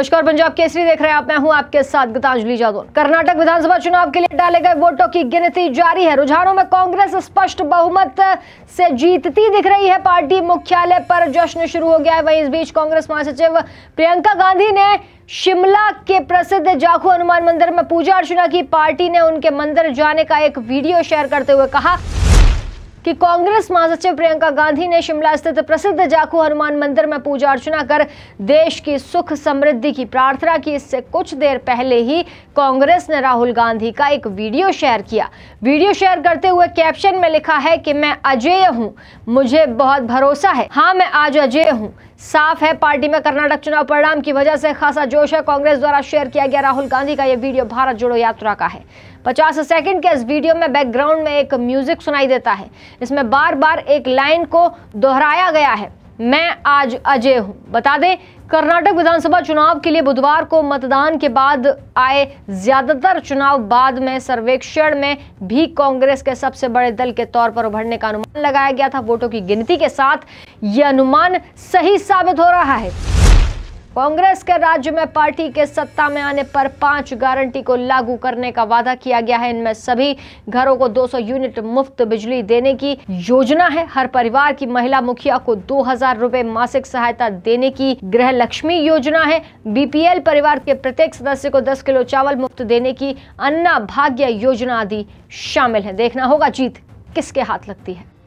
नमस्कार पंजाब केसरी देख रहे हैं आप मैं हूं आपके साथ गीतांजलि जादौन कर्नाटक विधानसभा चुनाव के लिए डाले गए वोटों की गिनती जारी है रुझानों में कांग्रेस स्पष्ट बहुमत से जीतती दिख रही है पार्टी मुख्यालय पर जश्न शुरू हो गया है वहीं इस बीच कांग्रेस महासचिव प्रियंका गांधी ने शिमला के प्रसिद्ध जाखू हनुमान मंदिर में पूजा अर्चना की पार्टी ने उनके मंदिर जाने का एक वीडियो शेयर करते हुए कहा कि कांग्रेस महासचिव प्रियंका गांधी ने शिमला स्थित प्रसिद्ध जाकू हनुमान मंदिर में पूजा अर्चना कर देश की सुख समृद्धि की प्रार्थना की इससे कुछ देर पहले ही कांग्रेस ने राहुल गांधी का एक वीडियो शेयर किया वीडियो शेयर करते हुए कैप्शन में लिखा है कि मैं अजय हूँ मुझे बहुत भरोसा है हाँ मैं आज अजय हूँ साफ है पार्टी में कर्नाटक चुनाव परिणाम की वजह से खासा जोश है कांग्रेस द्वारा शेयर किया गया राहुल गांधी का यह वीडियो भारत जोड़ो यात्रा का है 50 सेकंड के इस वीडियो में बैकग्राउंड में एक म्यूजिक सुनाई देता है इसमें बार बार एक लाइन को दोहराया गया है मैं आज अजय हूं बता दें कर्नाटक विधानसभा चुनाव के लिए बुधवार को मतदान के बाद आए ज्यादातर चुनाव बाद में सर्वेक्षण में भी कांग्रेस के सबसे बड़े दल के तौर पर उभरने का अनुमान लगाया गया था वोटों की गिनती के साथ यह अनुमान सही साबित हो रहा है कांग्रेस के राज्य में पार्टी के सत्ता में आने पर पांच गारंटी को लागू करने का वादा किया गया है इनमें सभी घरों को 200 यूनिट मुफ्त बिजली देने की योजना है हर परिवार की महिला मुखिया को दो हजार मासिक सहायता देने की गृह लक्ष्मी योजना है बीपीएल परिवार के प्रत्येक सदस्य को दस किलो चावल मुफ्त देने की अन्ना भाग्य योजना आदि शामिल है देखना होगा जीत किसके हाथ लगती है